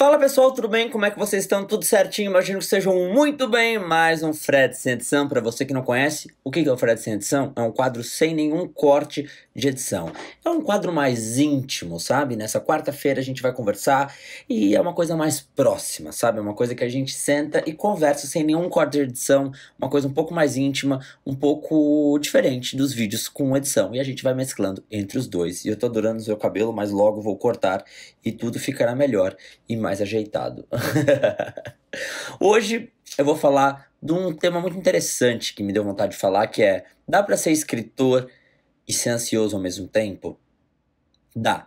Fala pessoal, tudo bem? Como é que vocês estão? Tudo certinho? Imagino que sejam muito bem. Mais um Fred sem edição. Para você que não conhece, o que é o Fred sem edição? É um quadro sem nenhum corte de edição. É um quadro mais íntimo, sabe? Nessa quarta-feira a gente vai conversar e é uma coisa mais próxima, sabe? É uma coisa que a gente senta e conversa sem nenhum corte de edição. Uma coisa um pouco mais íntima, um pouco diferente dos vídeos com edição. E a gente vai mesclando entre os dois. E eu tô adorando o seu cabelo, mas logo vou cortar e tudo ficará melhor e mais mais ajeitado. Hoje eu vou falar de um tema muito interessante que me deu vontade de falar, que é: dá para ser escritor e ser ansioso ao mesmo tempo? Dá.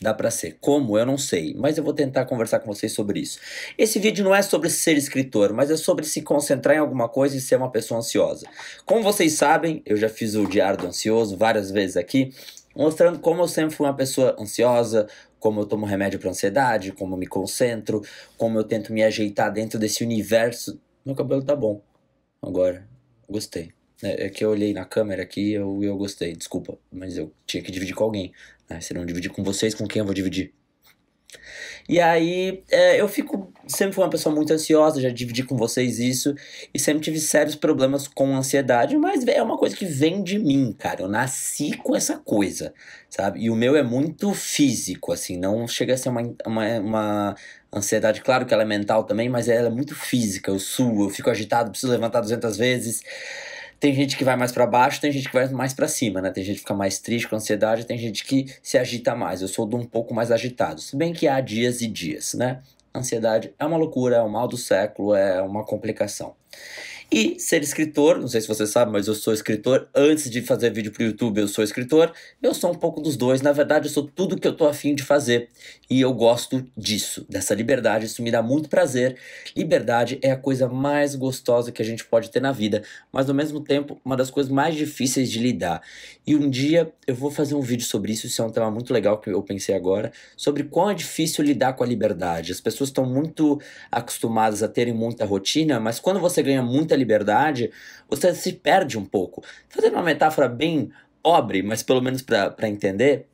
Dá para ser. Como? Eu não sei, mas eu vou tentar conversar com vocês sobre isso. Esse vídeo não é sobre ser escritor, mas é sobre se concentrar em alguma coisa e ser uma pessoa ansiosa. Como vocês sabem, eu já fiz o Diário do Ansioso várias vezes aqui, mostrando como eu sempre fui uma pessoa ansiosa, como eu tomo remédio para ansiedade, como eu me concentro, como eu tento me ajeitar dentro desse universo. Meu cabelo tá bom agora. Gostei. É, é que eu olhei na câmera aqui e eu, eu gostei, desculpa, mas eu tinha que dividir com alguém. Né? Se não dividir com vocês, com quem eu vou dividir? E aí, é, eu fico. Sempre fui uma pessoa muito ansiosa, já dividi com vocês isso. E sempre tive sérios problemas com ansiedade, mas é uma coisa que vem de mim, cara. Eu nasci com essa coisa, sabe? E o meu é muito físico, assim. Não chega a ser uma, uma, uma ansiedade. Claro que ela é mental também, mas ela é muito física. Eu suo, eu fico agitado, preciso levantar 200 vezes. Tem gente que vai mais para baixo, tem gente que vai mais para cima, né? Tem gente que fica mais triste, com ansiedade, tem gente que se agita mais. Eu sou de um pouco mais agitado. Se bem que há dias e dias, né? Ansiedade é uma loucura, é o mal do século, é uma complicação. E ser escritor, não sei se você sabe, mas eu sou escritor. Antes de fazer vídeo pro YouTube, eu sou escritor. Eu sou um pouco dos dois. Na verdade, eu sou tudo que eu tô afim de fazer. E eu gosto disso, dessa liberdade. Isso me dá muito prazer. Liberdade é a coisa mais gostosa que a gente pode ter na vida. Mas ao mesmo tempo, uma das coisas mais difíceis de lidar. E um dia eu vou fazer um vídeo sobre isso. Isso é um tema muito legal que eu pensei agora. Sobre quão é difícil lidar com a liberdade. As pessoas estão muito acostumadas a terem muita rotina, mas quando você ganha muita liberdade, você se perde um pouco. Fazendo uma metáfora bem pobre, mas pelo menos para entender,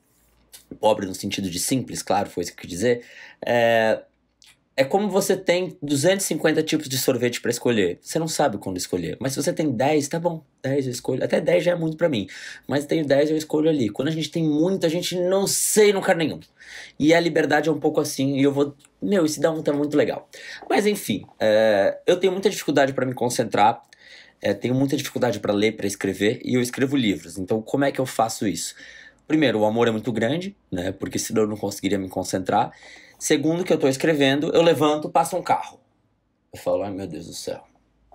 pobre no sentido de simples, claro, foi isso que eu quis dizer, é, é como você tem 250 tipos de sorvete para escolher. Você não sabe quando escolher. Mas se você tem 10, tá bom. 10 eu escolho. Até 10 já é muito para mim. Mas tenho 10 eu escolho ali. Quando a gente tem muito, a gente não sei no lugar nenhum. E a liberdade é um pouco assim. E eu vou. Meu, esse um tá muito legal. Mas enfim, é... eu tenho muita dificuldade para me concentrar. É, tenho muita dificuldade para ler, para escrever. E eu escrevo livros. Então, como é que eu faço isso? Primeiro, o amor é muito grande, né? Porque senão eu não conseguiria me concentrar segundo que eu estou escrevendo, eu levanto, passa um carro. Eu falo, ai meu Deus do céu.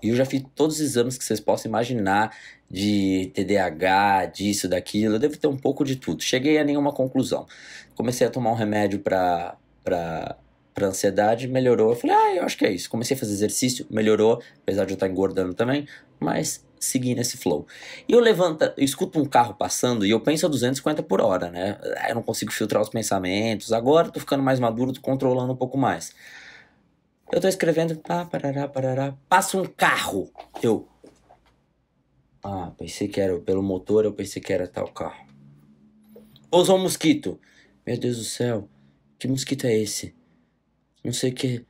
E eu já fiz todos os exames que vocês possam imaginar de TDAH, disso, daquilo. Eu devo ter um pouco de tudo. Cheguei a nenhuma conclusão. Comecei a tomar um remédio para para ansiedade, melhorou. Eu falei, ah, eu acho que é isso. Comecei a fazer exercício, melhorou, apesar de eu estar engordando também, mas segui nesse flow. E eu levanto, eu escuto um carro passando e eu penso a 250 por hora, né? Eu não consigo filtrar os pensamentos. Agora tô ficando mais maduro, tô controlando um pouco mais. Eu tô escrevendo, pá, parará, parará. Passa um carro. Eu. Ah, pensei que era pelo motor, eu pensei que era tal carro. Pousou um mosquito. Meu Deus do céu, que mosquito é esse? não sei o que.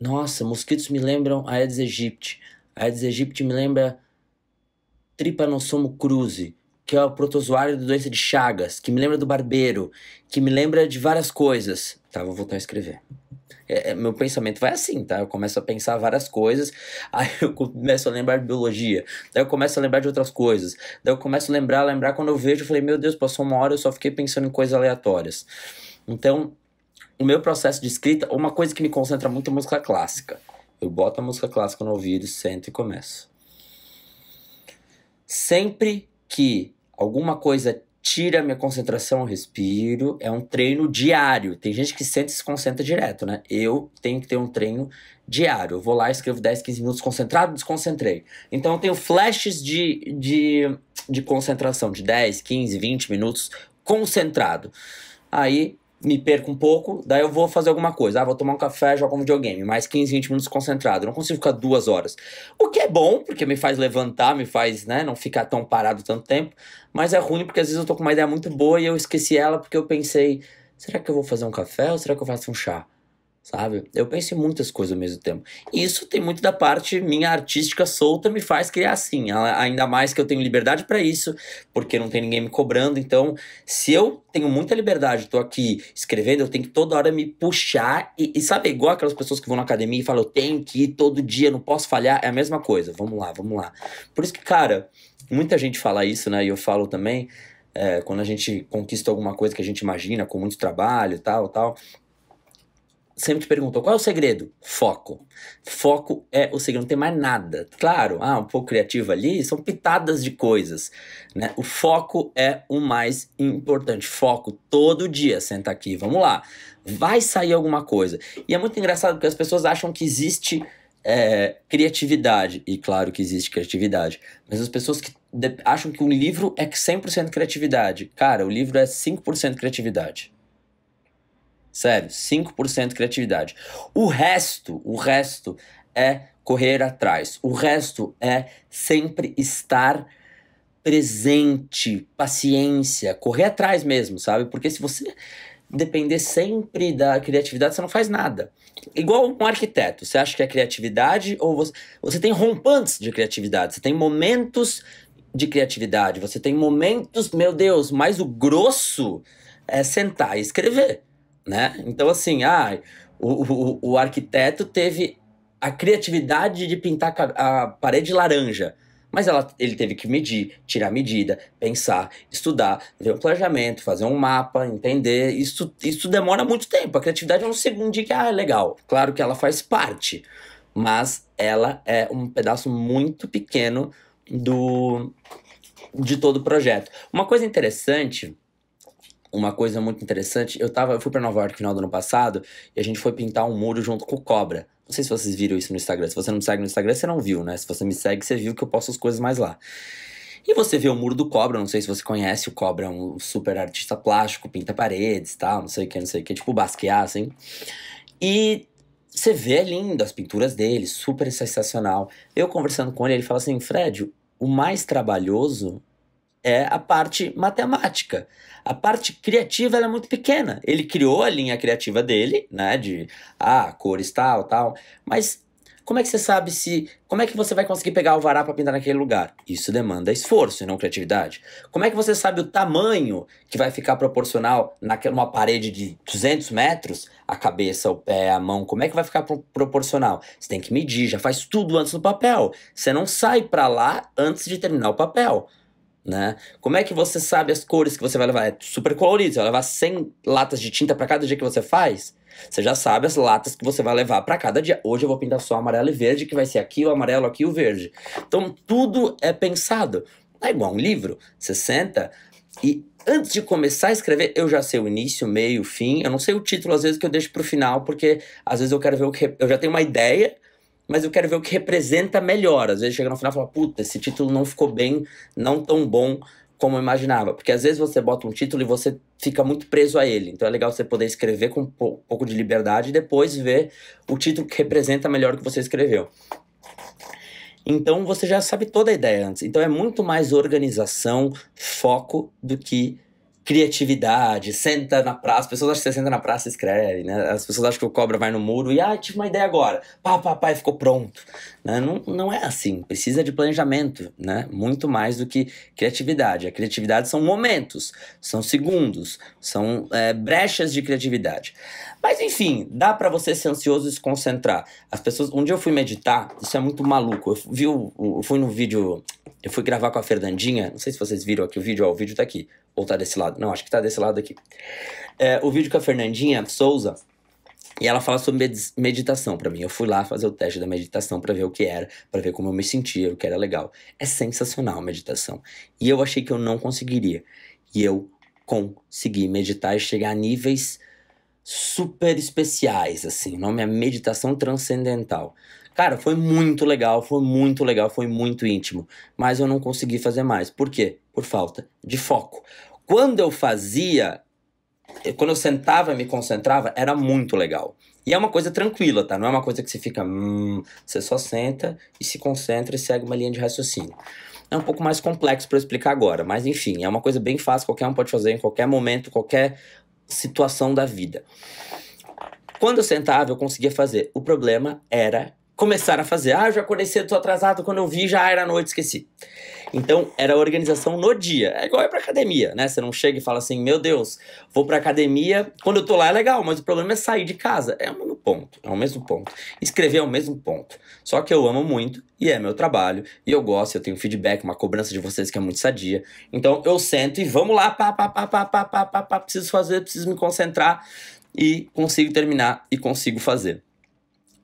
Nossa, mosquitos me lembram a Aedes aegypti. A Aedes aegypti me lembra Trypanosoma cruzi, que é o protozoário da doença de Chagas, que me lembra do barbeiro, que me lembra de várias coisas. Tá, vou voltar a escrever. É, é meu pensamento vai assim, tá? Eu começo a pensar várias coisas, aí eu começo a lembrar de biologia, daí eu começo a lembrar de outras coisas, daí eu começo a lembrar, lembrar quando eu vejo, eu falei, meu Deus, passou uma hora, eu só fiquei pensando em coisas aleatórias. Então, o meu processo de escrita, uma coisa que me concentra muito é música clássica. Eu boto a música clássica no ouvido, sento e começo. Sempre que alguma coisa tira a minha concentração, respiro. É um treino diário. Tem gente que sente e se concentra direto, né? Eu tenho que ter um treino diário. Eu vou lá, escrevo 10, 15 minutos concentrado, desconcentrei. Então eu tenho flashes de, de, de concentração de 10, 15, 20 minutos concentrado. Aí me perco um pouco, daí eu vou fazer alguma coisa. Ah, vou tomar um café, jogar um videogame, mais 15, 20 minutos concentrado. não consigo ficar duas horas. O que é bom, porque me faz levantar, me faz, né, não ficar tão parado tanto tempo. Mas é ruim, porque às vezes eu tô com uma ideia muito boa e eu esqueci ela porque eu pensei, será que eu vou fazer um café ou será que eu faço um chá? sabe? Eu penso em muitas coisas ao mesmo tempo. E isso tem muito da parte minha artística solta me faz criar assim, ainda mais que eu tenho liberdade para isso, porque não tem ninguém me cobrando. Então, se eu tenho muita liberdade, tô aqui escrevendo, eu tenho que toda hora me puxar e, e sabe, igual aquelas pessoas que vão na academia e falam, eu tenho que ir todo dia, não posso falhar, é a mesma coisa. Vamos lá, vamos lá. Por isso que, cara, muita gente fala isso, né? E eu falo também, é, quando a gente conquista alguma coisa que a gente imagina, com muito trabalho, tal, tal, sempre te perguntou qual é o segredo? Foco. Foco é o segredo, não tem mais nada. Claro, ah, um pouco criativo ali, são pitadas de coisas, né? O foco é o mais importante. Foco todo dia, senta aqui, vamos lá. Vai sair alguma coisa. E é muito engraçado porque as pessoas acham que existe é, criatividade, e claro que existe criatividade, mas as pessoas que acham que um livro é 100% criatividade. Cara, o livro é 5% criatividade. Sério, 5% criatividade. O resto, o resto é correr atrás. O resto é sempre estar presente, paciência, correr atrás mesmo, sabe? Porque se você depender sempre da criatividade, você não faz nada. Igual um arquiteto, você acha que é criatividade ou você, você tem rompantes de criatividade, você tem momentos de criatividade, você tem momentos, meu Deus, mas o grosso é sentar e escrever né? Então, assim, ah, o, o, o arquiteto teve a criatividade de pintar a parede laranja. Mas ela, ele teve que medir, tirar medida, pensar, estudar, ver um planejamento, fazer um mapa, entender. Isso, isso demora muito tempo. A criatividade é um dia que ah, é legal. Claro que ela faz parte, mas ela é um pedaço muito pequeno do de todo o projeto. Uma coisa interessante uma coisa muito interessante. Eu tava, eu fui para Nova York no final do ano passado e a gente foi pintar um muro junto com o Cobra. Não sei se vocês viram isso no Instagram. Se você não me segue no Instagram, você não viu, né? Se você me segue, você viu que eu posto as coisas mais lá. E você vê o muro do Cobra, não sei se você conhece, o Cobra é um super artista plástico, pinta paredes, tal, não sei o que, não sei o que, tipo basquear, assim. E você vê lindo as pinturas dele, super sensacional. Eu conversando com ele, ele fala assim, Fred, o mais trabalhoso é a parte matemática. A parte criativa é muito pequena. Ele criou a linha criativa dele, né? De ah, cores tal, tal. Mas como é que você sabe se. Como é que você vai conseguir pegar o vará para pintar naquele lugar? Isso demanda esforço e não criatividade. Como é que você sabe o tamanho que vai ficar proporcional numa parede de 200 metros? A cabeça, o pé, a mão, como é que vai ficar pro proporcional? Você tem que medir, já faz tudo antes do papel. Você não sai para lá antes de terminar o papel né? Como é que você sabe as cores que você vai levar? É super colorido, você vai levar 100 latas de tinta para cada dia que você faz? Você já sabe as latas que você vai levar para cada dia. Hoje eu vou pintar só amarelo e verde, que vai ser aqui o amarelo, aqui o verde. Então tudo é pensado. é igual um livro. Você senta e antes de começar a escrever, eu já sei o início, meio, fim. Eu não sei o título, às vezes, que eu deixo pro final, porque às vezes eu quero ver o que. Eu já tenho uma ideia mas eu quero ver o que representa melhor. Às vezes chega no final e fala, puta, esse título não ficou bem, não tão bom como eu imaginava. Porque às vezes você bota um título e você fica muito preso a ele. Então é legal você poder escrever com um pouco de liberdade e depois ver o título que representa melhor o que você escreveu. Então você já sabe toda a ideia antes. Então é muito mais organização, foco do que criatividade, senta na praça, as pessoas acham que você senta na praça e escreve, né? As pessoas acham que o cobra vai no muro e, ah, tive uma ideia agora, pá, pá, pá, e ficou pronto. Né? Não, não é assim, precisa de planejamento, né? Muito mais do que criatividade. A criatividade são momentos, são segundos, são é, brechas de criatividade. Mas enfim, dá para você ser ansioso e se concentrar. As pessoas, um dia eu fui meditar, isso é muito maluco, eu, vi, eu fui no vídeo eu fui gravar com a Fernandinha, não sei se vocês viram aqui o vídeo, ó, o vídeo tá aqui. Ou tá desse lado? Não, acho que tá desse lado aqui. É, o vídeo com a Fernandinha Souza, e ela fala sobre meditação para mim. Eu fui lá fazer o teste da meditação para ver o que era, para ver como eu me sentia, o que era legal. É sensacional a meditação. E eu achei que eu não conseguiria. E eu consegui meditar e chegar a níveis super especiais, assim. O nome é meditação transcendental. Cara, foi muito legal, foi muito legal, foi muito íntimo. Mas eu não consegui fazer mais. Por quê? Por falta de foco. Quando eu fazia, eh, quando eu sentava e me concentrava, era muito legal. E é uma coisa tranquila, tá? Não é uma coisa que você fica. Hum, você só senta e se concentra e segue uma linha de raciocínio. É um pouco mais complexo para explicar agora, mas enfim, é uma coisa bem fácil, qualquer um pode fazer em qualquer momento, qualquer situação da vida. Quando eu sentava, eu conseguia fazer. O problema era começaram a fazer. Ah, já acordei cedo, tô atrasado, quando eu vi já era noite, esqueci. Então, era a organização no dia. É igual ir pra academia, né? Você não chega e fala assim, meu Deus, vou pra academia. Quando eu tô lá é legal, mas o problema é sair de casa. É o mesmo ponto, é o mesmo ponto. Escrever é o mesmo ponto. Só que eu amo muito e é meu trabalho. E eu gosto, eu tenho feedback, uma cobrança de vocês que é muito sadia. Então, eu sento e vamos lá, pá, pá, pá, pá, pá, pá, pá, pá preciso fazer, preciso me concentrar. E consigo terminar e consigo fazer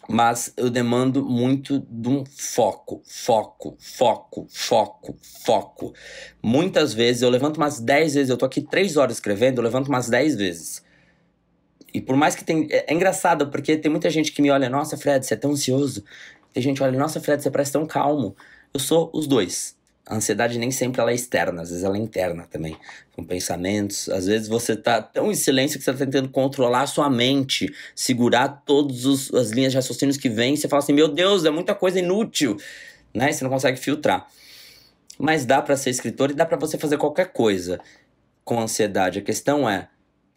mas eu demando muito de um foco, foco, foco, foco, foco. Muitas vezes eu levanto umas 10 vezes, eu tô aqui 3 horas escrevendo, eu levanto umas 10 vezes. E por mais que tem. É, é engraçado, porque tem muita gente que me olha, nossa, Fred, você é tão ansioso. Tem gente que olha, nossa, Fred, você parece tão calmo. Eu sou os dois a ansiedade nem sempre ela é externa, às vezes ela é interna também. com pensamentos, às vezes você tá tão em silêncio que você tá tentando controlar a sua mente, segurar todas as linhas de raciocínio que vêm, você fala assim: "Meu Deus, é muita coisa inútil", né? Você não consegue filtrar. Mas dá para ser escritor e dá para você fazer qualquer coisa com ansiedade. A questão é,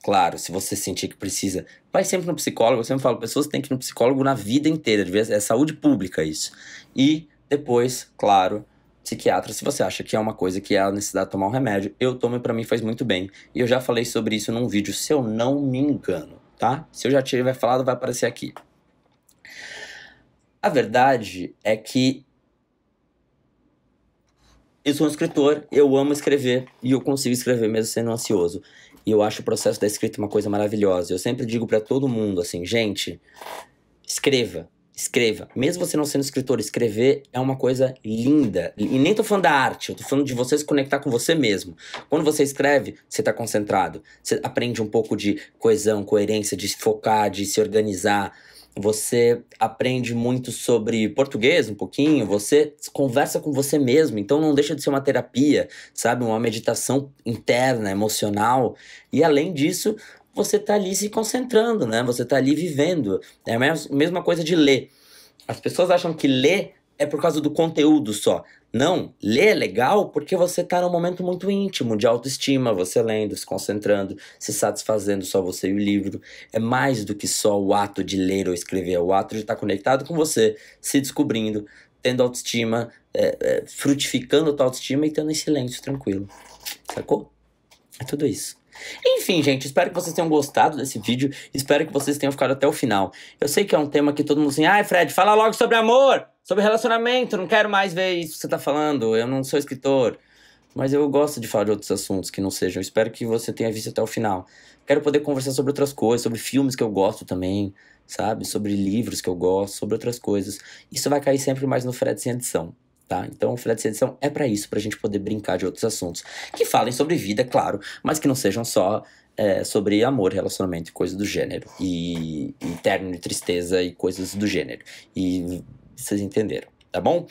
claro, se você sentir que precisa, vai sempre no psicólogo, eu sempre falo, pessoas têm que ir no psicólogo na vida inteira, é saúde pública isso. E depois, claro, psiquiatra se você acha que é uma coisa que é a necessidade de tomar um remédio. Eu tomo e pra mim faz muito bem. E eu já falei sobre isso num vídeo, se eu não me engano, tá? Se eu já tiver falado, vai aparecer aqui. A verdade é que eu sou um escritor, eu amo escrever e eu consigo escrever mesmo sendo ansioso. E eu acho o processo da escrita uma coisa maravilhosa. Eu sempre digo para todo mundo assim, gente, escreva, escreva. Mesmo você não sendo escritor, escrever é uma coisa linda. E nem tô falando da arte, eu tô falando de você se conectar com você mesmo. Quando você escreve, você tá concentrado. Você aprende um pouco de coesão, coerência, de se focar, de se organizar. Você aprende muito sobre português, um pouquinho. Você conversa com você mesmo. Então não deixa de ser uma terapia, sabe? Uma meditação interna, emocional. E além disso, você está ali se concentrando, né? Você está ali vivendo. É a mesma coisa de ler. As pessoas acham que ler é por causa do conteúdo só. Não, ler é legal porque você está num momento muito íntimo, de autoestima, você lendo, se concentrando, se satisfazendo só você e o livro. É mais do que só o ato de ler ou escrever, é o ato de estar tá conectado com você, se descobrindo, tendo autoestima, é, é, frutificando a tua autoestima e estando em silêncio, tranquilo. Sacou? É tudo isso. Enfim, gente, espero que vocês tenham gostado desse vídeo. Espero que vocês tenham ficado até o final. Eu sei que é um tema que todo mundo assim, ai, ah, Fred, fala logo sobre amor, sobre relacionamento, não quero mais ver isso que você tá falando, eu não sou escritor. Mas eu gosto de falar de outros assuntos que não sejam. Espero que você tenha visto até o final. Quero poder conversar sobre outras coisas, sobre filmes que eu gosto também, sabe? Sobre livros que eu gosto, sobre outras coisas. Isso vai cair sempre mais no Fred sem edição. Tá? Então, o filé de seleção é para isso, para a gente poder brincar de outros assuntos que falem sobre vida, claro, mas que não sejam só é, sobre amor, relacionamento, coisas do gênero e, e tristeza e coisas do gênero. E vocês entenderam tá bom?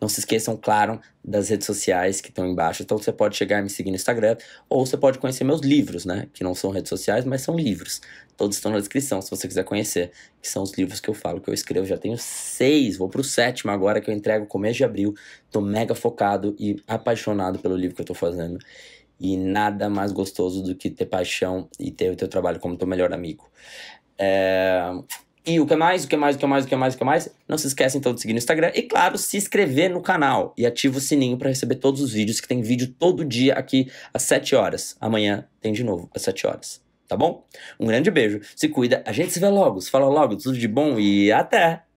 Não se esqueçam, claro, das redes sociais que estão embaixo. Então você pode chegar e me seguir no Instagram, ou você pode conhecer meus livros, né? Que não são redes sociais, mas são livros. Todos estão na descrição, se você quiser conhecer, que são os livros que eu falo, que eu escrevo. Já tenho seis, vou pro sétimo agora, que eu entrego começo de abril. Tô mega focado e apaixonado pelo livro que eu tô fazendo. E nada mais gostoso do que ter paixão e ter o teu trabalho como teu melhor amigo. É... E o que mais, o que mais, o que mais, o que mais, o que mais? Não se esquece então de seguir no Instagram e, claro, se inscrever no canal e ativa o sininho para receber todos os vídeos, que tem vídeo todo dia aqui às 7 horas. Amanhã tem de novo às 7 horas, tá bom? Um grande beijo, se cuida, a gente se vê logo, se fala logo, tudo de bom e até!